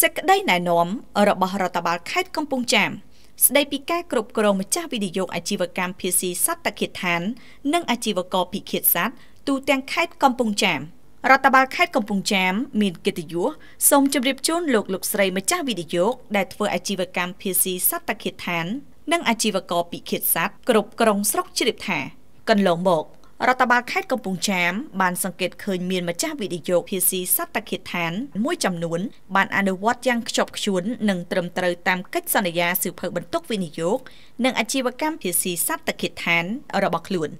សេចក្តីណែនាំរបស់រដ្ឋបាលខេត្តកំពង់ចាមស្ដីពីការគ្រប់គ្រងម្ចាស់វិនិយោគអាជីវកម្មភាស៊ីសត្វតកិដ្ឋាន និងអាជីវករភិក្ខិសត្វទូទាំងខេត្តកំពង់ចាមរដ្ឋបាលខេត្តកំពង់ចាម មានកិត្តិយសសូមជម្រាបជូនលោកលោកស្រីម្ចាស់វិនិយោគដែលធ្វើអាជីវកម្មភាស៊ីសត្វតកិដ្ឋាននិងអាជីវករភិក្ខិសត្វគ្រប់ក្រុងស្រុកជ្រាបថា កន្លងមករដ្ឋបាលខេត្តកំពង់ចាមបានសង្កេតឃើញមានម្ចាស់វិនិយោគភាស៊ីសត្តកិដ្ឋាន មួយចំនួន បានអនុវត្តយ៉ាងខ្ជាប់ខ្ជួននិងត្រឹមត្រូវតាមកិច្ចសន្យាសៀវភៅបន្ទុកវិនិយោគនិងអាជីវកម្មភាស៊ីសត្តកិដ្ឋាន របស់ខ្លួន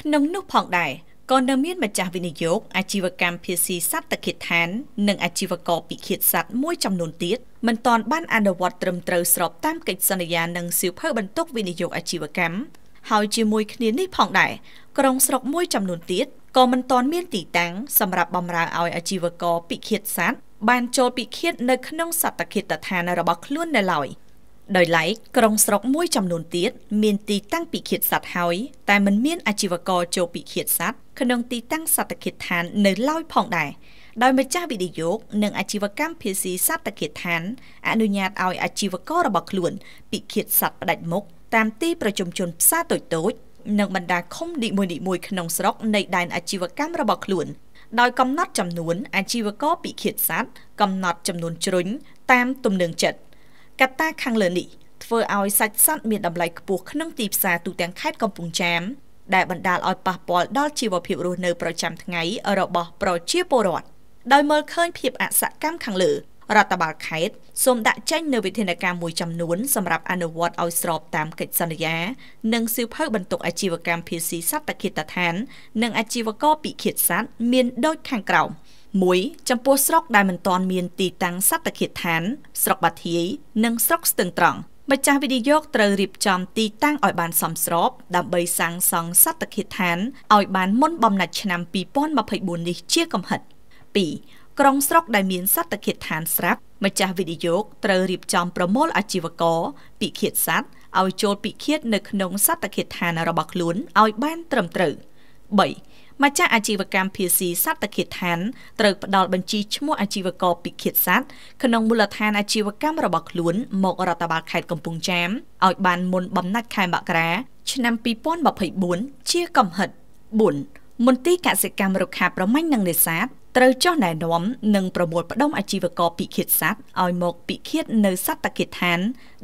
ក្នុងនោះផងដែរក៏នៅមានម្ចាស់វិនិយោគអាជីវកម្មភាស៊ីសត្វតកិដ្ឋាន និងអាជីវករពិឃាតសត្វមួយចំនួនទៀតមិនទាន់បានអនុវត្តត្រឹមត្រូវស្របតាមកិច្ចសន្យានិងសៀវភៅបន្ទុកវិនិយោគអាជីវកម្មហើយជាមួយគ្នានេះផងដែរក្រុងស្រុកមួយចំនួនទៀតក៏មិនទាន់មានទីតាំងសម្រាប់បម្រើឲ្យអាជីវករពិឃាតសត្វបានចូលពិឃាតនៅក្នុងសត្តឃាតដ្ឋានរបស់ខ្លួននៅឡើយដោយឡែកក្រុងស្រុកមួយចំនួនទៀតមានទីតាំងពិឃាតសត្វហើយតែមិនមានអាជីវករចូលពិឃាតសត្វក្នុងទីតាំងសត្តឃាតដ្ឋាននៅឡើយផងដែរដោយម្ចាស់វិនិយោគនិងអាជីវកម្មភាស៊ីសត្វឃាតឋាន អនុញ្ញាតឲ្យអាជីវកររបស់ខ្លួនពិឃាតសត្វផ្ដាច់មុខតាមទីប្រជុំជនផ្សារតូចៗនិងបណ្ដាឃុំនីមួយៗក្នុងស្រុកនៃដែនអាជីវកម្មរបស់ខ្លួន ដោយកំណត់ចំនួនអាជីវករពិឃាតសត្វកំណត់ចំនួនជ្រុញតាមទំនឹងចិត្តកត្តាខាងលើនេះធ្វើឲ្យសាច់សត្វមានតម្លៃខ្ពស់ក្នុងទីផ្សារទូទាំងខេត្តកំពង់ចាម ដែលបណ្ដាលឲ្យប៉ះពាល់ដល់ជីវភាពរស់នៅប្រចាំថ្ងៃ របស់ប្រជាពលរដ្ឋដោយមើលឃើញភាពអសកម្មខាងលើរដ្ឋបាលខេត្តសូមដាក់ចេញនូវវិធានការមួយចំនួនសម្រាប់អនុវត្តឲ្យស្របតាមកិច្ចសន្យានិងសៀវភៅបន្ទុកអាជីវកម្មភាស៊ីសត្វតឃាតឋាន និងអាជីវករពិឃាតសត្វមានដូចខាងក្រោម1ចំពោះស្រុកដែលមិនទាន់មានទីតាំងសត្វឃាតឋាន ស្រុកបាធាយនិងស្រុកស្ទឹងត្រង់ម្ចាស់វិនិយោគត្រូវរៀបចំទីតាំងឲ្យបានសមស្រប ដើម្បីសាងសង់សត្តគិដ្ឋានឲ្យបានមុនបំណាច់ឆ្នាំ2024នេះជាកំហិត2ក្រុងស្រុកដែលមានសត្វឃាតឋានស្រាប់ម្ចាស់វិនិយោគត្រូវរៀបចំប្រមូលអាជីវករពិឃាតសត្វឲ្យចូលពិឃាតនៅក្នុងសត្វឃាតឋានរបស់ខ្លួនឲ្យបានត្រឹមត្រូវ3ម្ចាស់អាជីវកម្មភាស៊ីសត្វឃាតឋានត្រូវផ្ដល់បញ្ជីឈ្មោះអាជីវករពិឃាតសត្វក្នុងមូលដ្ឋានអាជីវកម្មរបស់ខ្លួនមករដ្ឋបាលខេត្តកំពង់ចាមឲ្យបានមុនបំណាច់ខែមករាឆ្នាំ2024ជាកំហិត4មន្ទីរកសិកម្មរុក្ខាប្រមាញ់និងនេសាទត្រូវចោះណែនាំនិងប្រមូលផ្ដុំអាជីវករពិឃាតសัตว์ឲ្យមកពិឃាតនៅសត្តកិដ្ឋាន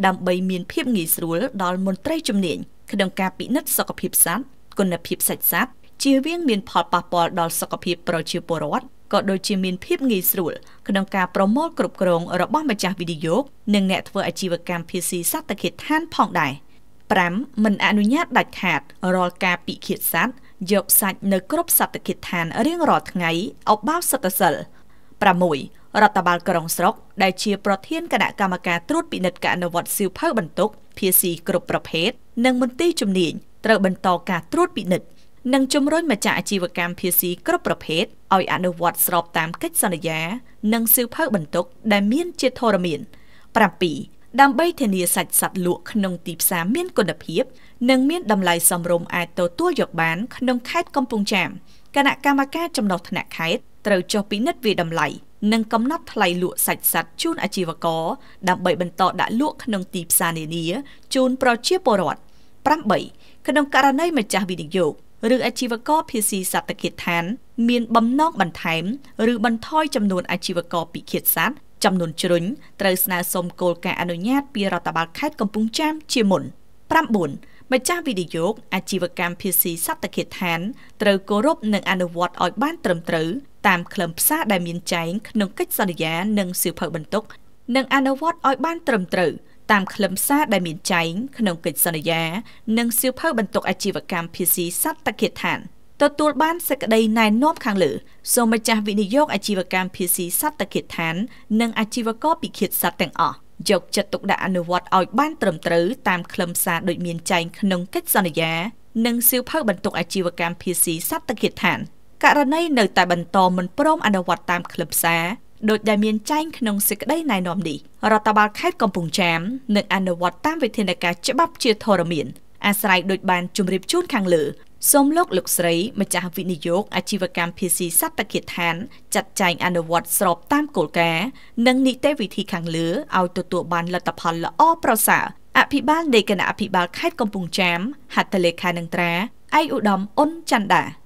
ដើម្បីមានភាពងាយស្រួលដល់មន្ត្រីជំនាញក្នុងការពិនិត្យសុខភាពសត្វគុណភាពសាច់សត្វជៀសវាង មានផលប៉ះពាល់ដល់សុខភាពប្រជាពលរដ្ឋក៏ដូចជាមានភាពងាយស្រួល ក្នុងការប្រមូលគ្រប់គ្រងរបស់ម្ចាស់វិនិយោគនិងអ្នកធ្វើអាជីវកម្មភាស៊ីសត្វកិដ្ឋានផងដែរ5មិនអនុញ្ញាតដាច់ខាតរាល់ការពិឃាតសត្វយកសាច់នៅគ្រប់សត្តកិច្ចឋានរៀងរាល់ថ្ងៃអបាវសត្តសិល6រដ្ឋបាលក្រុងស្រុកដែលជាប្រធានគណៈកម្មការត្រួតពិនិត្យការអនុវត្តសៀវភៅបន្ទុក PSC គ្រប់ប្រភេទនិងមន្ទីរជំនាញត្រូវបន្តការត្រួតពិនិត្យនិងជំរុញម្ចាស់អាជីវកម្ម PSC គ្រប់ប្រភេទឲ្យអនុវត្តស្របតាមកិច្ចសន្យា និងសៀវភៅបន្ទុក ដែលមានជាធរមាន7ដើម្បីធានាសាច់សត្វលក់ក្នុងទីផ្សារមានគុណភាព និងមានតម្លៃសមរម្យអាចទទួលយកបានក្នុងខេត្តកំពង់ចាមគណៈកម្មការចំណុះថ្នាក់ខេត្តត្រូវចុះពិនិត្យវាតម្លៃនិងកំណត់ថ្លៃលក់សាច់សត្វជូនអាជីវករដើម្បីបន្តដាក់លក់ក្នុងទីផ្សារនានាជូនប្រជាពលរដ្ឋ8ក្នុងករណីម្ចាស់វិនិយោគឬអាជីវករភាស៊ីសត្វកិច្ចឋាន មានបំណងបន្ថែម ឬបន្ថយចំនួនអាជីវករពិឃាតសត្វចំនួនជ្រុញត្រូវស្នើសុំគោលការណ៍អនុញ្ញាតពីរដ្ឋបាលខេត្តកំពង់ចាមជាមុន9ម្ចាស់វិនិយោគអាជីវកម្មភាស៊ីសត្វកេដ្ឋានត្រូវគោរពនិងអនុវត្តឲ្យបានត្រឹមត្រូវតាមខ្លឹមសារដែលមានចែងក្នុងកិច្ចសន្យានិងសៀវភៅបន្ទុក និងអនុវត្តឲ្យបានត្រឹមត្រូវតាមខ្លឹមសារដែលមានចែងក្នុងកិច្ចសន្យានិងសៀវភៅបន្ទុកអាជីវកម្មភាស៊ីសត្វកេដ្ឋាន។ទទួលបានសេចក្តីណែនាំខាងលើសូមម្ចាស់វិនិយោគអាជីវកម្មភាស៊ីសត្វតកិដ្ឋាន និងអាជីវករពិឃាតសត្វទាំងអស់យកចិត្តទុកដាក់អនុវត្តឲ្យ បានត្រឹមត្រូវតាមខ្លឹមសារដូចមានចែងក្នុងកិច្ចសន្យា និងសៀវភៅបន្ទុកអាជីវកម្មភាស៊ីសត្វតកិដ្ឋានករណីនៅតែបន្តមិនព្រមអនុវត្តតាមខ្លឹមសារដោយដែលមានចែងក្នុងសេចក្តីណែនាំនេះរដ្ឋបាលខេត្តកំពង់ចាមនឹងអនុវត្តតាមវិធានការច្បាប់ជាធរមាន អាស្រ័យដូចបានជម្រាបជូនខាងលើសូមលោកលោកស្រីម្ចាស់វិនិយោគអាជីវកម្មភាស៊ីសត្វកិដ្ឋានចាត់ចែងអនុវត្តស្របតាមគោលការណ៍និងនីតិវិធីខាងលើឲ្យទទួលបានលទ្ធផលល្អប្រសើរអភិបាលនៃគណៈអភិបាលខេត្តកំពង់ចាមហត្ថលេខានឹងត្រាឯកឧត្តមអ៊ុនច័ន្ទដា